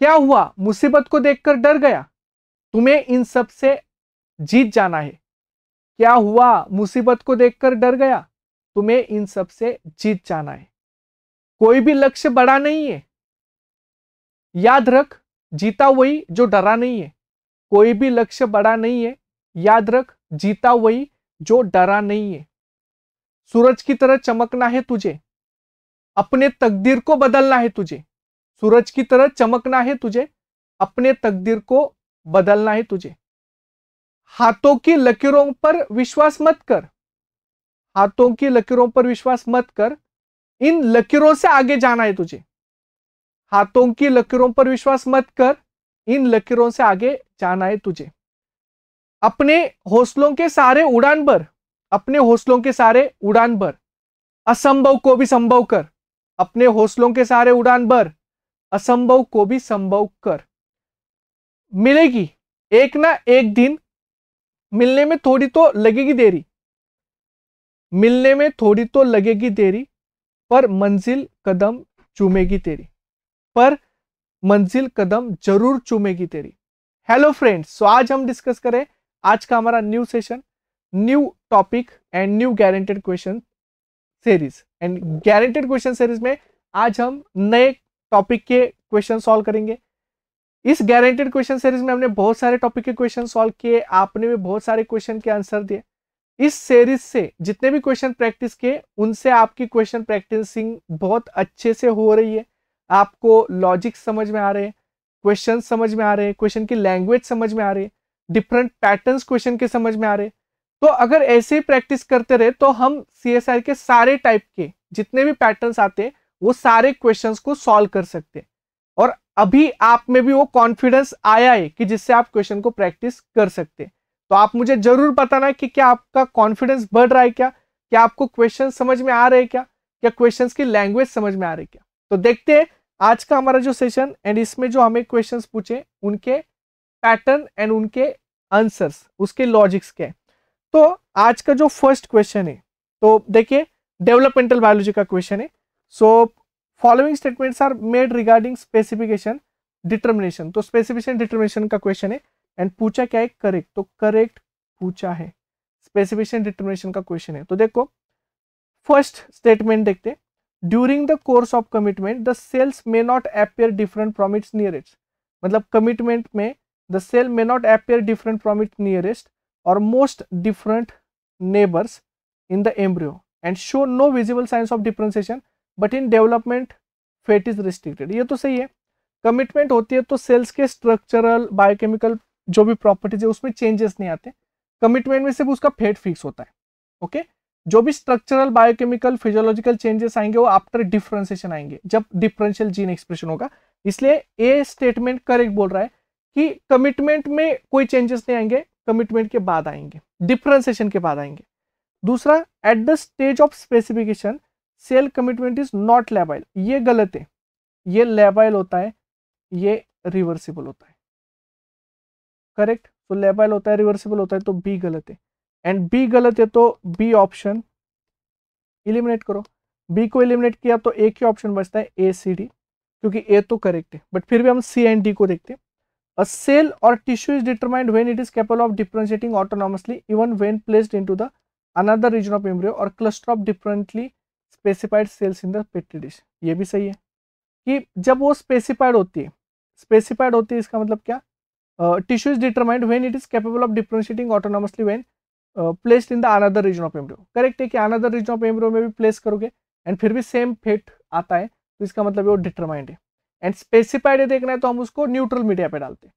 क्या हुआ मुसीबत को देखकर डर गया तुम्हें इन सब से जीत जाना है क्या हुआ मुसीबत को देखकर डर गया तुम्हें इन सब से जीत जाना है कोई भी लक्ष्य बड़ा नहीं है याद रख जीता वही जो डरा नहीं है कोई भी लक्ष्य बड़ा नहीं है याद रख जीता वही जो डरा नहीं है सूरज की तरह चमकना है तुझे अपने तकदीर को बदलना है तुझे सूरज की तरह चमकना है तुझे अपने तकदीर को बदलना है तुझे हाथों की लकीरों पर विश्वास मत कर हाथों की लकीरों पर विश्वास मत कर इन लकीरों से आगे जाना है तुझे हाथों की लकीरों पर विश्वास मत कर इन लकीरों से आगे जाना है तुझे अपने हौसलों के सारे उड़ान भर अपने हौसलों के सारे उड़ान भर असंभव को भी संभव कर अपने हौसलों के सारे उड़ान भर असंभव को भी संभव कर मिलेगी एक ना एक दिन मिलने में थोड़ी तो लगेगी देरी मिलने में थोड़ी तो लगेगी देरी पर मंजिल कदम चूमेगी तेरी पर मंजिल कदम जरूर चूमेगी तेरी हेलो फ्रेंड्स सो आज हम डिस्कस करें आज का हमारा new session new topic and new guaranteed question series and guaranteed question series में आज हम नए टॉपिक के क्वेश्चन सॉल्व करेंगे इस गारंटेड क्वेश्चन सीरीज में हमने बहुत सारे टॉपिक के क्वेश्चन सॉल्व किए आपने भी बहुत सारे क्वेश्चन के आंसर दिए इस सीरीज से जितने भी क्वेश्चन प्रैक्टिस किए उनसे आपकी क्वेश्चन प्रैक्टिसिंग बहुत अच्छे से हो रही है आपको लॉजिक समझ में आ रहे हैं क्वेश्चन समझ में आ रहे हैं क्वेश्चन की लैंग्वेज समझ में आ रही है डिफरेंट पैटर्न क्वेश्चन के समझ में आ रहे तो अगर ऐसे ही प्रैक्टिस करते रहे तो हम सी के सारे टाइप के जितने भी पैटर्न आते हैं वो सारे क्वेश्चन को सॉल्व कर सकते हैं और अभी आप में भी वो कॉन्फिडेंस आया है कि जिससे आप क्वेश्चन को प्रैक्टिस कर सकते हैं तो आप मुझे जरूर बताना कि क्या आपका कॉन्फिडेंस बढ़ रहा है क्या क्या आपको क्वेश्चन समझ में आ रहे हैं क्या क्या क्वेश्चंस की लैंग्वेज समझ में आ रही क्या तो देखते हैं आज का हमारा जो सेशन एंड इसमें जो हमें क्वेश्चंस पूछे उनके पैटर्न एंड उनके आंसर्स उसके लॉजिक्स क्या है तो आज का जो फर्स्ट क्वेश्चन है तो देखिए डेवलपमेंटल बायोलॉजी का क्वेश्चन है so following statements are made regarding specification determination तो स्पेसिफिकेशन डिटर्मिनेशन का क्वेश्चन है एंड पूछा क्या है करेक्ट तो करेक्ट पूछा है स्पेसिफिकेशन डिटर्मिनेशन का क्वेश्चन है तो देखो फर्स्ट स्टेटमेंट देखते during the course of commitment the cells may not appear different from its nearest मतलब कमिटमेंट में the cell may not appear different from its nearest or most different neighbours in the embryo and show no visible signs of differentiation but in development fate is restricted ये तो सही है commitment होती है तो sales के structural biochemical जो भी प्रॉपर्टीज है उसमें चेंजेस नहीं आते कमिटमेंट में सिर्फ उसका फेट फिक्स होता है ओके जो भी स्ट्रक्चरल बायोकेमिकल फिजियोलॉजिकल चेंजेस आएंगे वो आफ्टर डिफ्रेंसिएशन आएंगे जब डिफरेंशियल जीन एक्सप्रेशन होगा इसलिए ए स्टेटमेंट करेक्ट बोल रहा है कि कमिटमेंट में कोई चेंजेस नहीं आएंगे कमिटमेंट के बाद आएंगे डिफ्रेंसिएशन के बाद आएंगे दूसरा at the stage of specification cell commitment is not labile ये गलत है ये लेबाइल होता है ये रिवर्सिबल होता है करेक्ट तो लेबाइल होता है रिवर्सिबल होता है तो बी गलत है एंड बी गलत है तो बी ऑप्शन इलिमिनेट करो बी को इलिमिनेट किया तो एक ही ऑप्शन बचता है ए सी डी क्योंकि ए तो करेक्ट है बट फिर भी हम सी एंड डी को देखते हैं a cell or tissue is determined when it is capable of differentiating autonomously even when placed into the another region of embryo or cluster of differently specified cells in the Petri dish ये भी सही है कि जब वो specified होती है specified होती है इसका मतलब क्या tissue is determined when it is capable of differentiating autonomously when placed in the another region of embryo correct है कि अनदर रीजन ऑफ एम्ब्रियो में भी प्लेस करोगे एंड फिर भी सेम फेट आता है तो इसका मतलब वो डिटरमाइंड है एंड स्पेसिफाइड है देखना है तो हम उसको न्यूट्रल मीडिया पे डालते हैं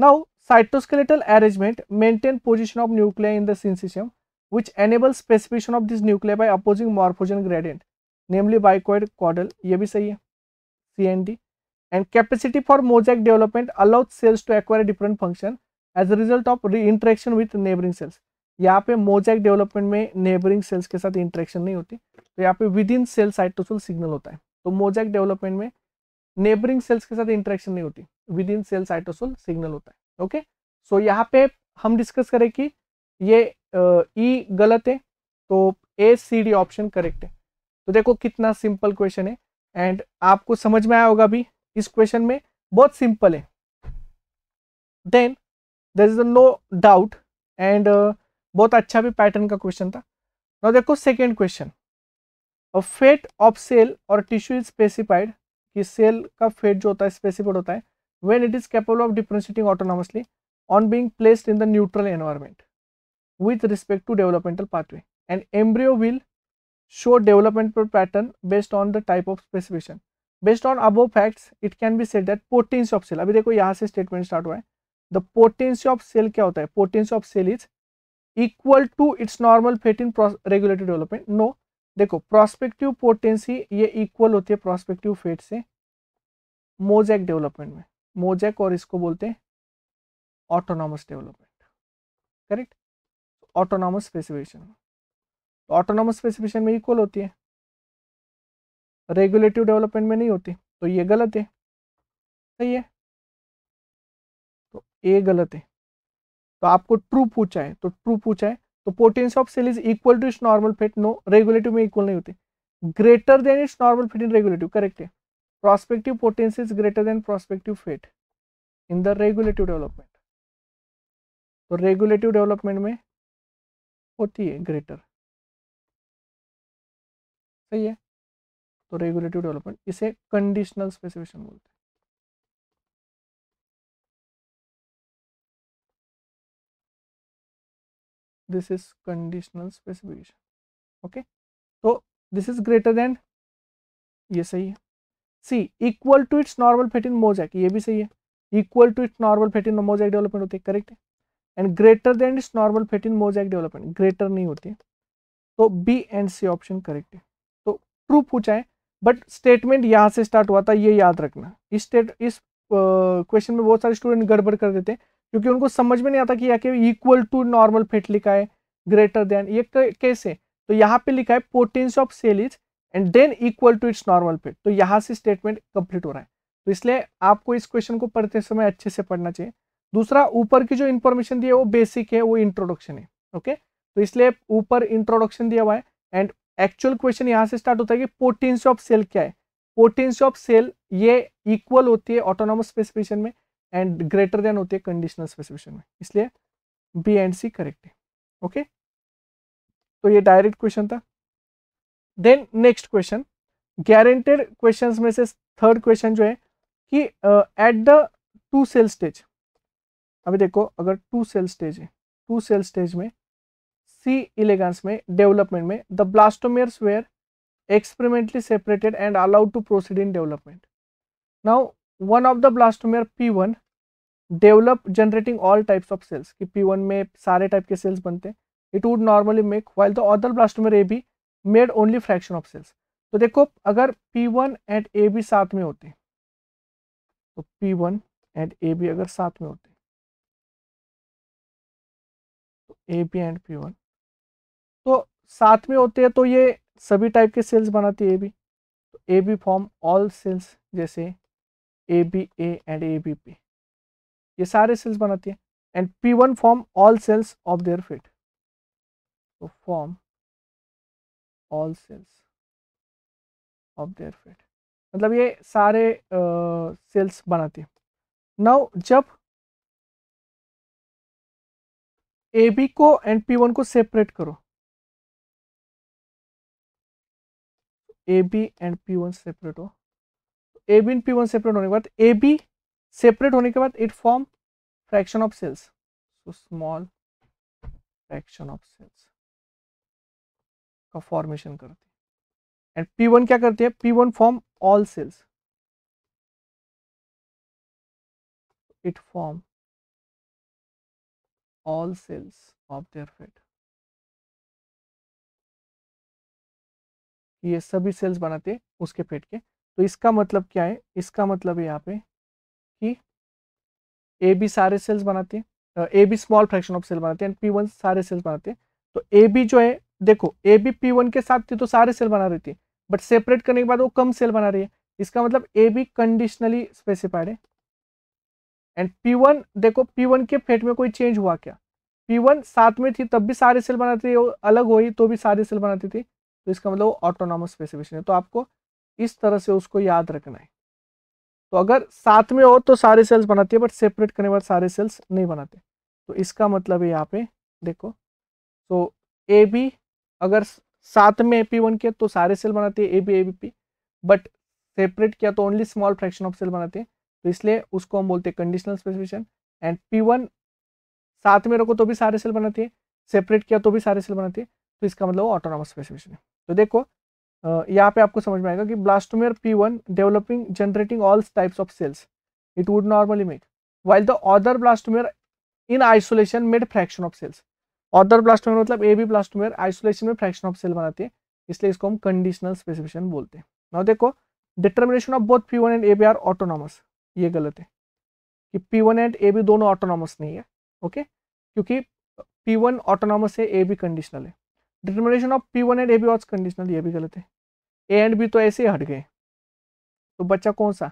now cytoskeletal arrangement maintain position of nuclei in the syncytium which enables speciation of this nuclei by opposing morphogen gradient namely bicoid caudal ये भी सही है CND and capacity for mosaic development allows cells to acquire different function as a result of interaction with neighboring cells यहाँ पे mosaic development में neighbouring cells के साथ interaction नहीं होती तो यहाँ पे within cell cytosol signal होता है तो मोजैक डेवलपमेंट में नेबरिंग सेल्स के साथ इंट्रैक्शन नहीं होती within cell cytosol signal होता है ओके सो so, यहाँ पे हम डिस्कस करें कि ये ई e गलत है तो A C D option correct है तो देखो कितना सिंपल क्वेश्चन है एंड आपको समझ में आया होगा भी इस क्वेश्चन में बहुत सिंपल है then there is no doubt and बहुत अच्छा भी पैटर्न का क्वेश्चन था ना देखो second question fate of cell or tissue is specified कि सेल का फेट जो होता है स्पेसिफाइड होता है when it is capable of differentiating autonomously on being placed in the neutral environment with respect to developmental pathway and embryo will show developmental pattern based on the type of specification based on above facts it can be said that potency of cell अभी देखो यहाँ से statement start हुआ है the potency of cell क्या होता है potency of cell is equal to its normal fetin regulated development no देखो prospective potency ये equal होती है prospective fate से मोजैक डेवलपमेंट में मोजैक और इसको बोलते हैं autonomous development correct autonomous specification autonomous specification में इक्वल होती है रेगुलेटिव डेवलपमेंट में नहीं होती तो ये गलत है सही है तो ए गलत है तो आपको ट्रू पूछा है तो ट्रू पूछा है तो potence of cell is equal to its normal fate no regulative में इक्वल नहीं होती greater than its normal fate in regulative correct है prospective potence is greater than prospective fate in the regulative development तो regulative development में होती है greater सही है तो रेगुलेटिव डेवलपमेंट इसे कंडीशनल स्पेसिफिकेशन बोलते हैं this is conditional specification okay तो दिस इज ग्रेटर देन ये सही है सी equal to its normal fate in mosaic ये भी सही है equal to its normal fate in mosaic development होती है करेक्ट है and greater than its normal in mosaic development greater नहीं होती तो B and C option correct है तो ट्रू तो पूछा है बट स्टेटमेंट यहाँ से स्टार्ट हुआ था ये याद रखना इस स्टेट इस क्वेश्चन uh, में बहुत सारे स्टूडेंट गड़बड़ कर देते हैं क्योंकि उनको समझ में नहीं आता कि यहाँ के इक्वल टू नॉर्मल फेट लिखा है ग्रेटर देन ये कैसे तो यहाँ पे लिखा है potence of cell is and then equal to its normal fate तो यहाँ से स्टेटमेंट कंप्लीट हो रहा है तो इसलिए आपको इस क्वेश्चन को पढ़ते समय अच्छे से पढ़ना चाहिए दूसरा ऊपर की जो इन्फॉर्मेशन दी है वो बेसिक है वो इंट्रोडक्शन है ओके तो इसलिए ऊपर इंट्रोडक्शन दिया हुआ है एंड एक्चुअल क्वेश्चन यहाँ से स्टार्ट होता है कि पोटेंसी ऑफ सेल क्या है पोटेंसी ऑफ सेल ये इक्वल होती है ऑटोनोमस स्पेसिफिकेशन में एंड ग्रेटर देन होती है कंडीशनल स्पेसिफिकेशन में इसलिए बी एंड सी करेक्ट है ओके तो ये डायरेक्ट क्वेश्चन था then next question guaranteed questions में से थर्ड क्वेश्चन जो है कि at the two cell stage अभी देखो अगर टू सेल स्टेज है टू सेल स्टेज में सी इलेगेंस में डेवलपमेंट में the blastomeres where experimentally separated and allowed to proceed in development now one of the blastomere P one develop generating all types of cells कि P one में सारे type के cells बनते हैं it would normally make while the other blastomere A B made only fraction of cells तो देखो अगर P one and A B साथ में होते तो P one and A B अगर साथ में होते A B and P one तो साथ में होते हैं तो ये सभी टाइप के सेल्स बनाती है ए बी तो A B form all cells जैसे A B A and A B P ये सारे सेल्स बनाती है and P one form all cells of their fate तो form all cells of their fate मतलब ये सारे सेल्स uh, बनाती है नाउ जब ए बी को एंड पी वन को सेपरेट करो A B and P one separate हो A B and P one separate होने के बाद ए बी सेपरेट होने के बाद it form fraction of cells small fraction of cells का फॉर्मेशन करती है एंड पी वन क्या करती है P one form all cells it form all cells of their fat ये सभी सेल्स बनाते हैं उसके पेट के तो इसका मतलब क्या है इसका मतलब है यहाँ पे कि ए बी सारे सेल्स बनाते हैं A B small fraction of cell बनाते हैं पी वन सारे सेल्स बनाते हैं तो ए बी जो है देखो ए बी पी वन के साथ थी तो सारे सेल बना रही थी बट सेपरेट करने के बाद वो कम सेल बना रही है इसका मतलब ए बी कंडीशनली स्पेसिफाइड है एंड पी वन देखो पी वन के फेट में कोई चेंज हुआ क्या पी वन साथ में थी तब भी सारी सेल बनाती थी अलग हुई तो भी सारी सेल बनाती थी तो इसका मतलब ऑटोनॉमस स्पेसिफिकेशन है तो आपको इस तरह से उसको याद रखना है तो अगर साथ में हो तो सारे सेल्स बनाती है बट सेपरेट करने वाले सारे सेल्स नहीं बनाते तो इसका मतलब है यहाँ पे देखो तो ए बी अगर साथ में पी वन के तो सारे सेल बनाती है A B A B P but separate किया तो only small fraction of cell बनाते हैं तो इसलिए उसको हम बोलते हैं conditional specification and P one साथ में रखो तो भी सारे सेल बनाती है सेपरेट किया तो भी सारे सेल बनाती है तो इसका मतलब ऑटोनॉमस स्पेसिफिकेशन है तो देखो यहाँ पे आपको समझ में आएगा कि blastomere P one developing generating all types of cells it would normally make while the other blastomere in isolation made fraction of cells other blastomer मतलब ए बी ब्लास्टोमेयर आइसोलेशन में फ्रैक्शन ऑफ सेल बनाती है इसलिए इसको हम conditional specification बोलते हैं now देखो determination of both P one and A B are autonomous ये गलत है कि P1 one and A B दोनों ऑटोनॉमस नहीं है ओके क्योंकि P1 वन ऑटोनॉमस है ए बी कंडीशनल है determination of P1 one and A B ऑट्स कंडीशनल ये भी गलत है ए एंड बी तो ऐसे ही हट गए तो बच्चा कौन सा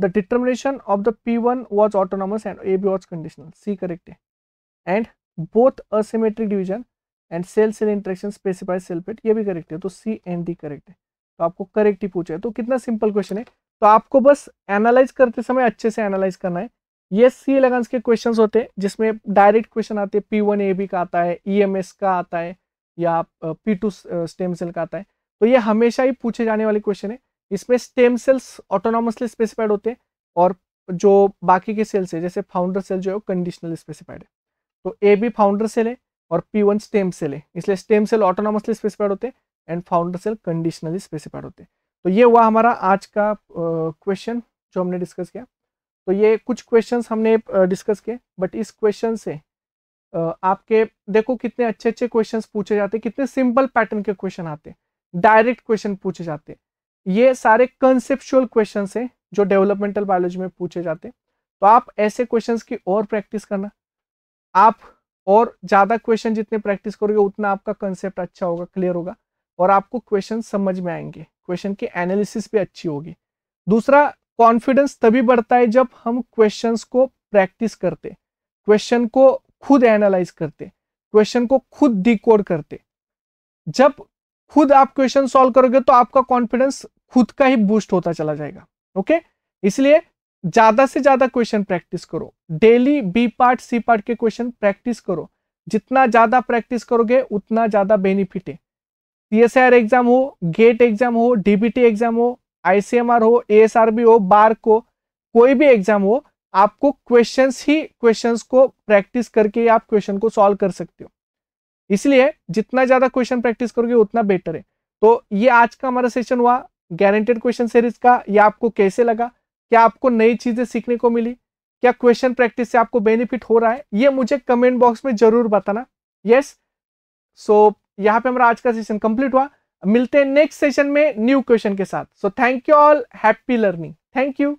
the determination of the P one was autonomous and A B was conditional C correct है and both asymmetric division and cell cell interaction specified cell fate ये भी करेक्ट है तो सी एंड डी करेक्ट है तो आपको करेक्ट ही पूछा है तो कितना सिंपल क्वेश्चन है तो आपको बस एनालाइज करते समय अच्छे से एनालाइज करना है ये सी एलेगंस के क्वेश्चन होते हैं जिसमें डायरेक्ट क्वेश्चन आते हैं पी वन ए बी का आता है ई एम एस का आता है या पी टू स्टेम सेल का आता है तो ये हमेशा ही पूछे जाने वाले क्वेश्चन है इसमें स्टेम सेल्स ऑटोनॉमसली स्पेसिफाइड होते हैं और जो बाकी के सेल्स है जैसे फाउंडर सेल जो है वो कंडीशनल स्पेसिफाइड है तो ए बी फाउंडर सेल है और पी वन स्टेम सेल है इसलिए स्टेम सेल ऑटोनॉमसली स्पेसिफाइड होते हैं and founder cell conditionally specified होते हैं तो ये हुआ हमारा आज का क्वेश्चन जो हमने डिस्कस किया तो ये कुछ क्वेश्चन हमने डिस्कस किए बट इस क्वेश्चन से आपके देखो कितने अच्छे अच्छे क्वेश्चन पूछे जाते कितने सिंपल पैटर्न के क्वेश्चन आते हैं डायरेक्ट क्वेश्चन पूछे जाते ये सारे कंसेप्चुअल क्वेश्चन हैं जो डेवलपमेंटल बायोलॉजी में पूछे जाते तो आप ऐसे क्वेश्चंस की और प्रैक्टिस करना आप और ज़्यादा क्वेश्चन जितने प्रैक्टिस करोगे उतना आपका कंसेप्ट अच्छा होगा क्लियर होगा और आपको क्वेश्चन समझ में आएंगे क्वेश्चन की एनालिसिस भी अच्छी होगी दूसरा कॉन्फिडेंस तभी बढ़ता है जब हम क्वेश्चंस को प्रैक्टिस करते क्वेश्चन को खुद एनालाइज करते क्वेश्चन को खुद डिकोड करते जब खुद आप क्वेश्चन सॉल्व करोगे तो आपका कॉन्फिडेंस खुद का ही बूस्ट होता चला जाएगा ओके इसलिए ज्यादा से ज्यादा क्वेश्चन प्रैक्टिस करो daily B part C part के क्वेश्चन प्रैक्टिस करो जितना ज्यादा प्रैक्टिस करोगे उतना ज्यादा बेनिफिट है आर एग्जाम हो गेट एग्जाम हो डीबीटी एग्जाम हो आईसीएमआर हो एएसआरबी हो बार हो कोई भी एग्जाम हो आपको क्वेश्चंस ही क्वेश्चंस को प्रैक्टिस करके आप क्वेश्चन को सॉल्व कर सकते हो इसलिए जितना ज्यादा क्वेश्चन प्रैक्टिस करोगे उतना बेटर है तो ये आज का हमारा सेशन हुआ गारंटेड क्वेश्चन सीरीज का ये आपको कैसे लगा क्या आपको नई चीजें सीखने को मिली क्या क्वेश्चन प्रैक्टिस से आपको बेनिफिट हो रहा है ये मुझे कमेंट बॉक्स में जरूर बताना यस सो यहाँ पे हमारा आज का सेशन कंप्लीट हुआ मिलते हैं नेक्स्ट सेशन में न्यू क्वेश्चन के साथ so thank you all happy learning thank you